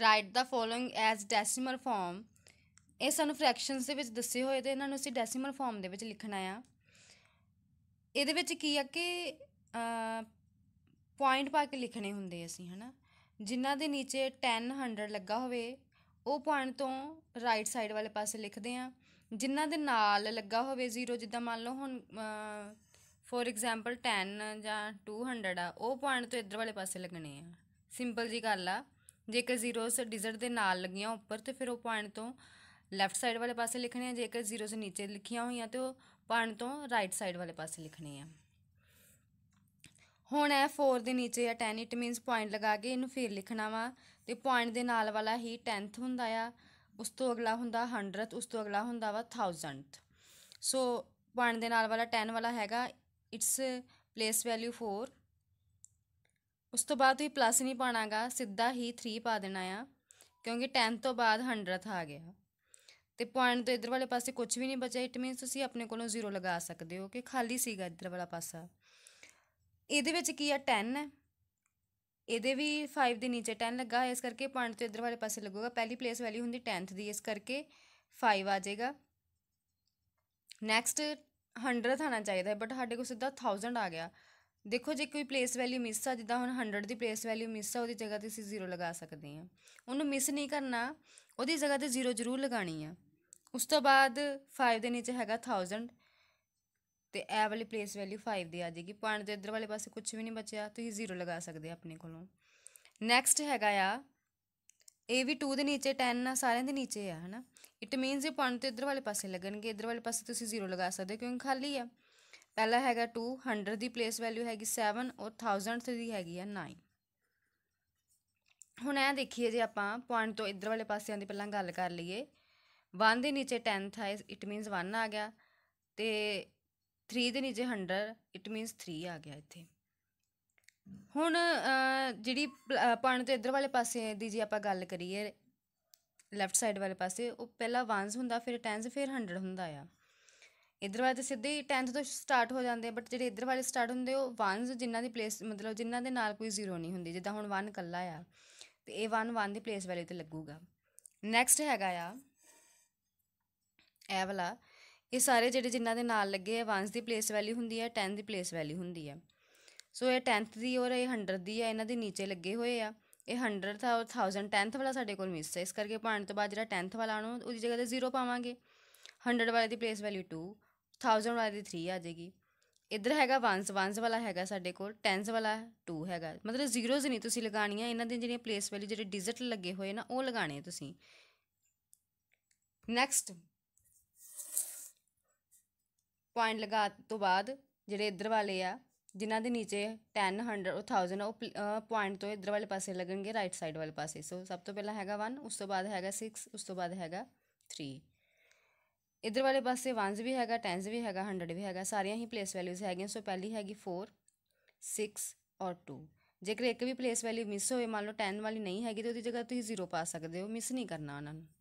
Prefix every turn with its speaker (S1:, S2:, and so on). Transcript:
S1: right the following as decimal form ਇਹ ਸਾਨੂੰ ਫ੍ਰੈਕਸ਼ਨਸ ਦੇ ਵਿੱਚ ਦੱਸੇ ਹੋਏ ਤੇ ਇਹਨਾਂ ਨੂੰ ਅਸੀਂ ਡੈਸੀਮਲ ਫਾਰਮ ਦੇ ਵਿੱਚ ਲਿਖਣਾ ਆ ਇਹਦੇ ਵਿੱਚ ਕੀ ਆ ਕਿ ਪੁਆਇੰਟ ਪਾ ਕੇ ਲਿਖਣੇ ਹੁੰਦੇ ਅਸੀਂ ਹਨਾ ਜਿਨ੍ਹਾਂ ਦੇ ਨੀਚੇ 10 100 ਲੱਗਾ ਹੋਵੇ ਉਹ ਪੁਆਇੰਟ ਤੋਂ ਰਾਈਟ ਸਾਈਡ ਵਾਲੇ ਪਾਸੇ ਲਿਖਦੇ ਆ ਜਿਨ੍ਹਾਂ ਦੇ ਨਾਲ ਲੱਗਾ ਹੋਵੇ ਜ਼ੀਰੋ ਜਿੱਦਾਂ ਮੰਨ ਲਓ ਹੁਣ ਫੋਰ ਐਗਜ਼ਾਮਪਲ 10 ਜਾਂ 200 ਆ ਉਹ ਪੁਆਇੰਟ ਤੋਂ ਇਧਰ ਵਾਲੇ ਪਾਸੇ ਲੱਗਣੇ ਆ ਸਿੰਪਲ ਜੀ ਗੱਲ ਆ ਜੇਕਰ ਜ਼ੀਰੋਸ ਡਿਜ਼ਰਟ ਦੇ ਨਾਲ ਲੱਗੀਆਂ ਉੱਪਰ ਤੇ ਫਿਰ ਉਹ ਪੁਆਇੰਟ ਤੋਂ ਲੈਫਟ ਸਾਈਡ ਵਾਲੇ ਪਾਸੇ ਲਿਖਣੇ ਆ ਜੇਕਰ ਜ਼ੀਰੋਸ ਨੀਚੇ ਲਿਖੀਆਂ ਹੋਈਆਂ ਤੇ ਉਹ ਪੁਆਇੰਟ ਤੋਂ ਰਾਈਟ ਸਾਈਡ ਵਾਲੇ ਪਾਸੇ ਲਿਖਣੇ ਆ ਹੁਣ ਐ 4 ਦੇ ਨੀਚੇ ਆ 10 ਇਟ ਮੀਨਸ ਪੁਆਇੰਟ ਲਗਾ ਕੇ ਇਹਨੂੰ ਫੇਰ ਲਿਖਣਾ ਵਾ ਤੇ ਪੁਆਇੰਟ ਦੇ ਨਾਲ ਵਾਲਾ ਹੀ 10th ਹੁੰਦਾ ਆ ਉਸ ਤੋਂ ਅਗਲਾ ਹੁੰਦਾ 100th ਉਸ ਤੋਂ ਅਗਲਾ ਹੁੰਦਾ ਵਾ 1000th ਸੋ ਪੁਆਇੰਟ ਦੇ ਨਾਲ ਵਾਲਾ 10 ਵਾਲਾ ਹੈਗਾ ਇਟਸ ਪਲੇਸ ਵੈਲਿਊ 4 ਉਸ ਤੋਂ ਬਾਅਦ ਤੁਸੀਂ ਪਲੱਸ ਨਹੀਂ ਪਾਣਾਗਾ ਸਿੱਧਾ ਹੀ 3 ਪਾ ਦੇਣਾ ਆ ਕਿਉਂਕਿ 10 ਤੋਂ ਬਾਅਦ 100th ਆ ਗਿਆ ਤੇ ਪੁਆਇੰਟ ਤੋਂ ਇਧਰ ਵਾਲੇ ਪਾਸੇ ਕੁਝ ਵੀ ਨਹੀਂ ਬਚਿਆ ਇਟ ਮੀਨਸ ਤੁਸੀਂ ਆਪਣੇ ਕੋਲੋਂ ਜ਼ੀਰੋ ਲਗਾ ਸਕਦੇ ਹੋ ਕਿ ਖਾਲੀ ਸੀਗਾ ਇਧਰ ਵਾਲਾ ਪਾਸਾ ਇਹਦੇ ਵਿੱਚ ਕੀ ਆ 10 ਹੈ ਇਹਦੇ ਵੀ 5 ਦੇ ਨੀਚੇ 10 ਲੱਗਾ ਹੈ ਇਸ ਕਰਕੇ ਪੁਆਇੰਟ ਤੋਂ ਇਧਰ ਵਾਲੇ ਪਾਸੇ ਲੱਗੂਗਾ ਪਹਿਲੀ ਪਲੇਸ ਵੈਲਿਊ ਹੁੰਦੀ 10th ਦੀ ਇਸ ਕਰਕੇ 5 ਆ ਜਾਏਗਾ ਨੈਕਸਟ 100th ਆਣਾ ਚਾਹੀਦਾ ਬਟ ਸਾਡੇ ਕੋਲ ਸਿੱਧਾ 1000 ਆ ਗਿਆ ਦੇਖੋ ਜੇ ਕੋਈ ਪਲੇਸ ਵੈਲਿਊ ਮਿਸ ਆ ਜਿੱਦਾਂ ਹੁਣ 100 ਦੀ ਪਲੇਸ ਵੈਲਿਊ ਮਿਸ ਆ ਉਹਦੀ ਜਗ੍ਹਾ ਤੇ ਅਸੀਂ ਜ਼ੀਰੋ ਲਗਾ ਸਕਦੇ ਹਾਂ ਉਹਨੂੰ ਮਿਸ ਨਹੀਂ ਕਰਨਾ ਉਹਦੀ ਜਗ੍ਹਾ ਤੇ ਜ਼ੀਰੋ ਜ਼ਰੂਰ ਲਗਾਣੀ ਆ ਉਸ ਤੋਂ ਬਾਅਦ 5 ਦੇ ਨੀਚੇ ਹੈਗਾ 1000 ਤੇ ਇਹ ਵਾਲੀ ਪਲੇਸ ਵੈਲਿਊ 5 ਦੀ ਆ ਜਾਏਗੀ ਪੁਆਇੰਟ ਦੇ ਇਧਰ ਵਾਲੇ ਪਾਸੇ ਕੁਝ ਵੀ ਨਹੀਂ ਬਚਿਆ ਤੁਸੀਂ ਜ਼ੀਰੋ ਲਗਾ ਸਕਦੇ ਆਪਣੇ ਕੋਲੋਂ ਨੈਕਸਟ ਹੈਗਾ ਆ ਇਹ ਵੀ 2 ਦੇ ਨੀਚੇ 10 ਆ ਸਾਰਿਆਂ ਦੇ ਨੀਚੇ ਆ ਹਨਾ ਇਟ ਮੀਨਸ ਇਹ ਪੁਆਇੰਟ ਤੇ ਇਧਰ ਵਾਲੇ ਪਾਸੇ ਲੱਗਣਗੇ ਇਧਰ ਵਾਲੇ ਪਾਸੇ ਤੁਸੀਂ ਜ਼ੀਰੋ ਲਗਾ ਸਕਦੇ ਕਿਉਂਕਿ ਖਾਲੀ ਆ ਪਹਿਲਾ ਹੈਗਾ 200 ਦੀ ਪਲੇਸ ਵੈਲਿਊ ਹੈਗੀ 7 ਔਰ 1000 ਦੀ ਹੈਗੀ ਹੈ 9 ਹੁਣ ਇਹ ਦੇਖੀਏ ਜੇ ਆਪਾਂ ਪੁਆਇੰਟ ਤੋਂ ਇਧਰ ਵਾਲੇ ਪਾਸਿਆਂ ਦੀ ਪਹਿਲਾਂ ਗੱਲ ਕਰ ਲਈਏ 1 ਦੇ ਨੀਚੇ 10th ਹੈ ਇਟ ਮੀਨਸ 1 ਆ ਗਿਆ ਤੇ 3 ਦੇ ਨੀਚੇ 100 ਇਟ ਮੀਨਸ 3 ਆ ਗਿਆ ਇੱਥੇ ਹੁਣ ਜਿਹੜੀ ਪੁਆਇੰਟ ਤੋਂ ਇਧਰ ਵਾਲੇ ਪਾਸੇ ਦੀ ਜੇ ਆਪਾਂ ਗੱਲ ਕਰੀਏ ਲੈਫਟ ਸਾਈਡ ਵਾਲੇ ਪਾਸੇ ਉਹ ਪਹਿਲਾਂ 1s ਹੁੰਦਾ ਫਿਰ 10s ਫਿਰ 100 ਹੁੰਦਾ ਆ ਇਧਰ ਵਾਲੇ ਤਾਂ ਸਿੱਧੇ 10th ਤੋਂ ਸਟਾਰਟ ਹੋ ਜਾਂਦੇ ਬਟ ਜਿਹੜੇ ਇਧਰ ਵਾਲੇ ਸਟਾਰਟ ਹੁੰਦੇ ਉਹ 1s ਜਿਨ੍ਹਾਂ ਦੀ ਪਲੇਸ ਮਤਲਬ ਜਿਨ੍ਹਾਂ ਦੇ ਨਾਲ ਕੋਈ ਜ਼ੀਰੋ ਨਹੀਂ ਹੁੰਦੀ ਜਿੱਦਾਂ ਹੁਣ 1 ਕੱਲਾ ਆ ਤੇ ਇਹ 1 1 ਦੀ ਪਲੇਸ ਵੈਲਿਊ ਤੇ ਲੱਗੂਗਾ ਨੈਕਸਟ ਹੈਗਾ ਆ ਇਹ ਵਾਲਾ ਇਹ ਸਾਰੇ ਜਿਹੜੇ ਜਿਨ੍ਹਾਂ ਦੇ ਨਾਲ ਲੱਗੇ ਆ 1s ਦੀ ਪਲੇਸ ਵੈਲਿਊ ਹੁੰਦੀ ਹੈ 10 ਦੀ ਪਲੇਸ ਵੈਲਿਊ ਹੁੰਦੀ ਹੈ ਸੋ ਇਹ 10th ਦੀ ਔਰ ਇਹ 100 ਦੀ ਹੈ ਇਹਨਾਂ ਦੇ ਨੀਚੇ ਲੱਗੇ ਹੋਏ ਆ ਇਹ 100 ਥਾ 1000 10th ਵਾਲਾ ਸਾਡੇ ਕੋਲ ਮਿਸ ਹੈ ਇਸ ਕਰਕੇ ਪਾਣ ਤੋਂ ਬਾਅਦ ਜਿਹੜਾ 10th ਵਾਲਾ ਆਣੋ ਉਹਦੀ ਜਗ੍ਹਾ ਤੇ 0 ਪਾਵਾਂਗੇ 100 ਵਾਲੇ ਦੀ ਪਲੇਸ ਵੈਲਿਊ 2 1000 ਵਾਲੀ 3 ਆ ਜਾਏਗੀ ਇਧਰ ਹੈਗਾ ਵਾਂਸ ਵਾਂਸ ਵਾਲਾ ਹੈਗਾ ਸਾਡੇ ਕੋਲ 10s ਵਾਲਾ 2 ਹੈਗਾ ਮਤਲਬ ਜ਼ੀਰੋਜ਼ ਨਹੀਂ ਤੁਸੀਂ ਲਗਾਣੀਆਂ ਇਹਨਾਂ ਦੇ ਜਿਹੜੀਆਂ ਪਲੇਸ ਵੈਲਿਊ ਜਿਹੜੇ ਡਿਜਿਟ ਲੱਗੇ ਹੋਏ ਨਾ ਉਹ ਲਗਾਣੇ ਤੁਸੀਂ ਨੈਕਸਟ ਪੁਆਇੰਟ ਲਗਾ ਤੋਂ ਬਾਅਦ ਜਿਹੜੇ ਇਧਰ ਵਾਲੇ ਆ ਜਿਨ੍ਹਾਂ ਦੇ ਨੀਚੇ 10 100 ਉਹ 1000 ਉਹ ਪੁਆਇੰਟ ਤੋਂ ਇਧਰ ਵਾਲੇ ਪਾਸੇ ਲੱਗਣਗੇ ਰਾਈਟ ਸਾਈਡ ਵਾਲੇ ਪਾਸੇ ਸੋ ਸਭ ਤੋਂ ਪਹਿਲਾਂ ਹੈਗਾ 1 ਉਸ ਤੋਂ ਬਾਅਦ ਹੈਗਾ 6 ਉਸ ਤੋਂ ਬਾਅਦ ਹੈਗਾ 3 ਇਧਰ ਵਾਲੇ ਪਾਸੇ 1s ਵੀ ਹੈਗਾ 10s ਵੀ ਹੈਗਾ 100 ਵੀ ਹੈਗਾ ਸਾਰੀਆਂ ਹੀ ਪਲੇਸ ਵੈਲਿਊਜ਼ ਹੈਗੀਆਂ ਸੋ ਪਹਿਲੀ ਹੈਗੀ 4 6 ਔਰ 2 ਜੇਕਰ ਇੱਕ ਵੀ ਪਲੇਸ ਵੈਲਿਊ ਮਿਸ ਹੋਵੇ ਮੰਨ ਲਓ 10 ਵਾਲੀ ਨਹੀਂ ਹੈਗੀ ਤੇ ਉਹਦੀ ਜਗ੍ਹਾ ਤੁਸੀਂ 0 ਪਾ ਸਕਦੇ ਹੋ ਮਿਸ ਨਹੀਂ ਕਰਨਾ ਉਹਨਾਂ ਨੂੰ